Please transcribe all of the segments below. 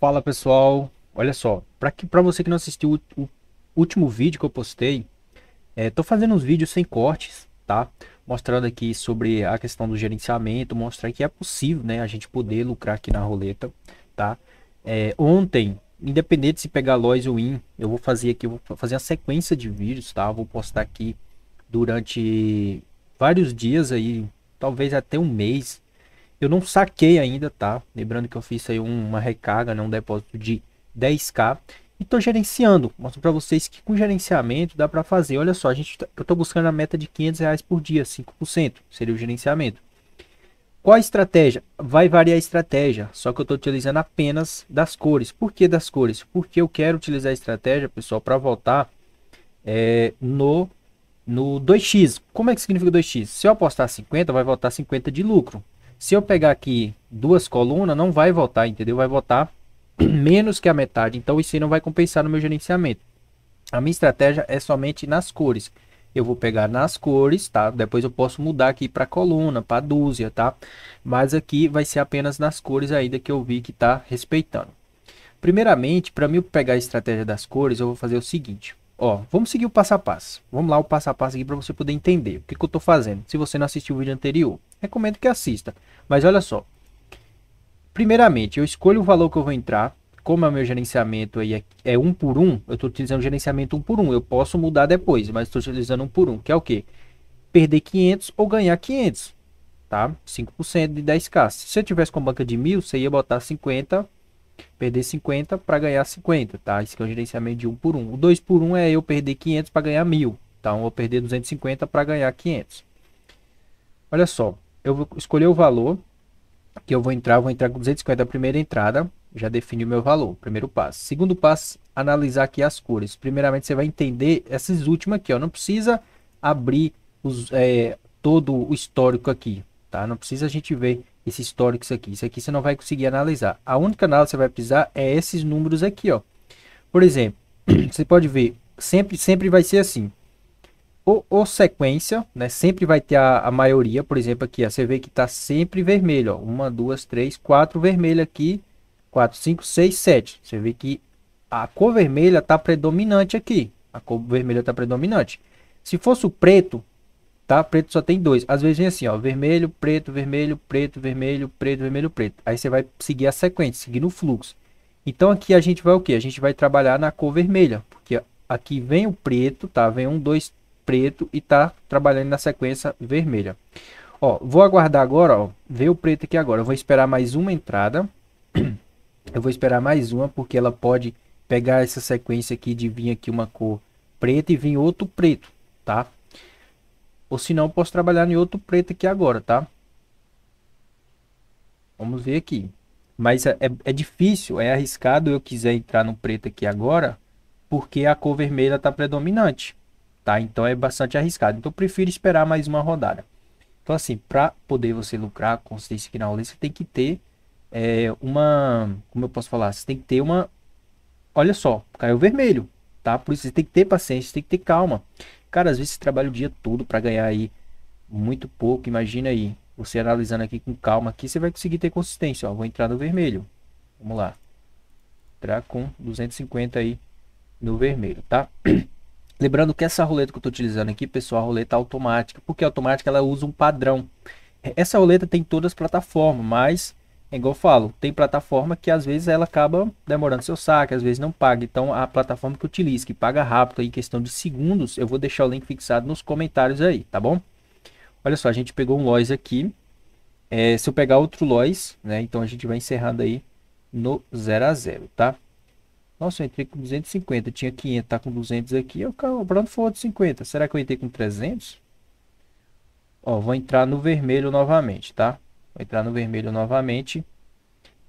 Fala pessoal, olha só, para que para você que não assistiu o, o, último vídeo que eu postei, é, tô fazendo uns vídeos sem cortes, tá? Mostrando aqui sobre a questão do gerenciamento, mostrar que é possível, né, a gente poder lucrar aqui na roleta, tá? É, ontem, independente se pegar loss ou Win, eu vou fazer aqui, vou fazer a sequência de vídeos, tá? Vou postar aqui durante vários dias aí, talvez até um mês, eu não saquei ainda, tá? Lembrando que eu fiz aí uma recarga, né? um depósito de 10k. E tô gerenciando. Mostro para vocês que com gerenciamento dá para fazer. Olha só, a gente, tá, eu tô buscando a meta de 500 reais por dia, 5% seria o gerenciamento. Qual a estratégia? Vai variar a estratégia, só que eu estou utilizando apenas das cores. Por que das cores? Porque eu quero utilizar a estratégia, pessoal, para voltar é, no, no 2x. Como é que significa 2x? Se eu apostar 50, vai voltar 50 de lucro. Se eu pegar aqui duas colunas, não vai voltar, entendeu? Vai voltar menos que a metade. Então isso aí não vai compensar no meu gerenciamento. A minha estratégia é somente nas cores. Eu vou pegar nas cores, tá? Depois eu posso mudar aqui para coluna, para dúzia, tá? Mas aqui vai ser apenas nas cores ainda que eu vi que tá respeitando. Primeiramente, para mim pegar a estratégia das cores, eu vou fazer o seguinte. Ó, vamos seguir o passo a passo. Vamos lá o passo a passo aqui para você poder entender o que, que eu estou fazendo. Se você não assistiu o vídeo anterior, recomendo que assista. Mas olha só. Primeiramente, eu escolho o valor que eu vou entrar. Como é o meu gerenciamento aí é, é um por um, eu estou utilizando gerenciamento um por um. Eu posso mudar depois, mas estou utilizando um por um, que é o quê? Perder 500 ou ganhar 500, tá? 5% de 10k. Se você tivesse com a banca de 1000, você ia botar 50 perder 50 para ganhar 50, tá? Isso que é o gerenciamento de 1 por 1. O 2 por 1 é eu perder 500 para ganhar 1000, Então, eu perder 250 para ganhar 500. Olha só, eu vou escolher o valor que eu vou entrar, vou entrar com 250 a primeira entrada, já defini o meu valor, primeiro passo. Segundo passo, analisar aqui as cores. Primeiramente, você vai entender essas últimas aqui, ó. Não precisa abrir os, é, todo o histórico aqui, tá? Não precisa a gente ver esse histórico isso aqui. Isso aqui você não vai conseguir analisar. A única análise que você vai precisar é esses números aqui, ó. Por exemplo, você pode ver, sempre, sempre vai ser assim. Ou, ou sequência, né? Sempre vai ter a, a maioria, por exemplo, aqui, ó, você vê que está sempre vermelho, ó. Uma, duas, três, quatro vermelho aqui. Quatro, cinco, seis, sete. Você vê que a cor vermelha está predominante aqui. A cor vermelha está predominante. Se fosse o preto, tá? Preto só tem dois. Às vezes vem assim, ó, vermelho, preto, vermelho, preto, vermelho, preto, vermelho, preto. Aí você vai seguir a sequência, seguindo o fluxo. Então aqui a gente vai o que? A gente vai trabalhar na cor vermelha, porque aqui vem o preto, tá? Vem um, dois, preto e tá trabalhando na sequência vermelha. Ó, vou aguardar agora, ó, ver o preto aqui agora. Eu vou esperar mais uma entrada. Eu vou esperar mais uma, porque ela pode pegar essa sequência aqui de vir aqui uma cor preta e vir outro preto, tá? Ou se não, posso trabalhar em outro preto aqui agora, tá? Vamos ver aqui. Mas é, é, é difícil, é arriscado eu quiser entrar no preto aqui agora, porque a cor vermelha está predominante, tá? Então é bastante arriscado. Então eu prefiro esperar mais uma rodada. Então assim, para poder você lucrar com consistência aqui na aula, você tem que ter é, uma... Como eu posso falar? Você tem que ter uma... Olha só, caiu vermelho, tá? Por isso você tem que ter paciência, tem que ter calma. Cara, às vezes você trabalha o dia todo para ganhar aí muito pouco. Imagina aí, você analisando aqui com calma aqui, você vai conseguir ter consistência. Ó, vou entrar no vermelho. Vamos lá. Entrar com 250 aí no vermelho, tá? Lembrando que essa roleta que eu tô utilizando aqui, pessoal, é a roleta automática. Porque automática ela usa um padrão. Essa roleta tem todas as plataformas, mas é igual eu falo, tem plataforma que às vezes ela acaba demorando seu saque, às vezes não paga. Então a plataforma que utiliza, que paga rápido aí, questão de segundos, eu vou deixar o link fixado nos comentários aí, tá bom? Olha só, a gente pegou um Lois aqui. É, se eu pegar outro Lois, né? Então a gente vai encerrando aí no 0 a 0, tá? Nossa, eu entrei com 250, tinha 500, tá com 200 aqui, eu pronto, foi outro 50. Será que eu entrei com 300? Ó, vou entrar no vermelho novamente, tá? Vou entrar no vermelho novamente.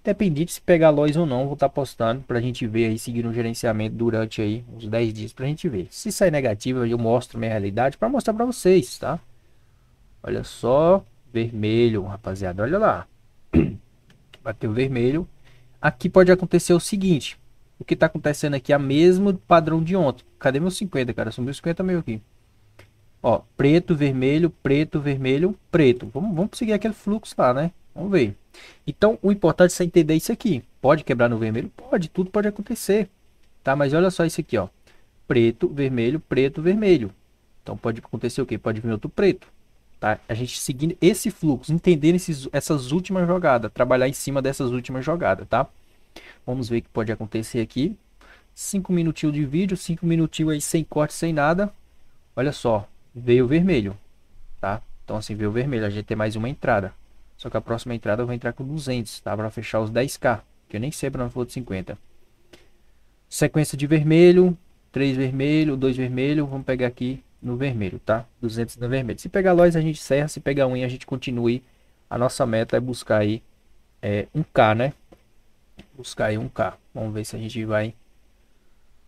Independente se pegar lois ou não, vou estar tá postando para a gente ver aí, seguir um gerenciamento durante aí uns 10 dias para a gente ver. Se sair negativo, eu mostro minha realidade para mostrar para vocês, tá? Olha só, vermelho, rapaziada, olha lá. Bateu vermelho. Aqui pode acontecer o seguinte, o que está acontecendo aqui é o mesmo padrão de ontem. Cadê meus 50, cara? Sumiu 50 mil aqui. Ó, preto, vermelho, preto, vermelho, preto. Vamos, vamos seguir aquele fluxo lá, né? Vamos ver. Então, o importante é entender isso aqui. Pode quebrar no vermelho? Pode, tudo pode acontecer. Tá? Mas olha só isso aqui, ó. Preto, vermelho, preto, vermelho. Então, pode acontecer o quê? Pode vir outro preto. Tá? A gente seguindo esse fluxo, entender esses, essas últimas jogadas, trabalhar em cima dessas últimas jogadas, tá? Vamos ver o que pode acontecer aqui. cinco minutinhos de vídeo, cinco minutinhos aí sem corte, sem nada. Olha só, veio vermelho, tá? Então assim, veio vermelho, a gente tem mais uma entrada. Só que a próxima entrada eu vou entrar com 200, tá? Para fechar os 10k, que eu nem sei para onde for de 50. Sequência de vermelho, 3 vermelho, 2 vermelho, vamos pegar aqui no vermelho, tá? 200 no vermelho. Se pegar loja a gente encerra, se pegar um a gente continue. A nossa meta é buscar aí é, 1k, né? Buscar aí 1k. Vamos ver se a gente vai...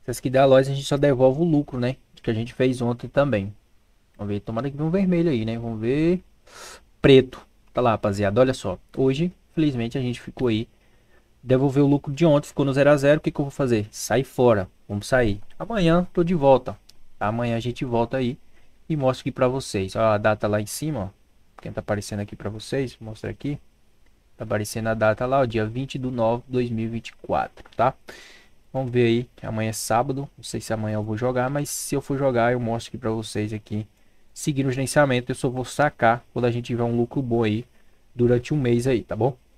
Se as que dá loja a gente só devolve o lucro, né? Que a gente fez ontem também. Vamos ver, tomara que venha um vermelho aí, né? Vamos ver. Preto. Tá lá, rapaziada. Olha só. Hoje, felizmente, a gente ficou aí. Devolveu o lucro de ontem, ficou no 0 a 0 O que, que eu vou fazer? Sair fora. Vamos sair. Amanhã tô de volta. Amanhã a gente volta aí e mostra aqui pra vocês. Olha a data lá em cima, ó. Quem tá aparecendo aqui pra vocês, Mostra aqui. Tá aparecendo a data lá, o dia 20 do 9 de 2024, tá? Vamos ver aí, amanhã é sábado, não sei se amanhã eu vou jogar, mas se eu for jogar eu mostro aqui pra vocês aqui seguir o gerenciamento. Eu só vou sacar quando a gente tiver um lucro bom aí durante um mês aí, tá bom?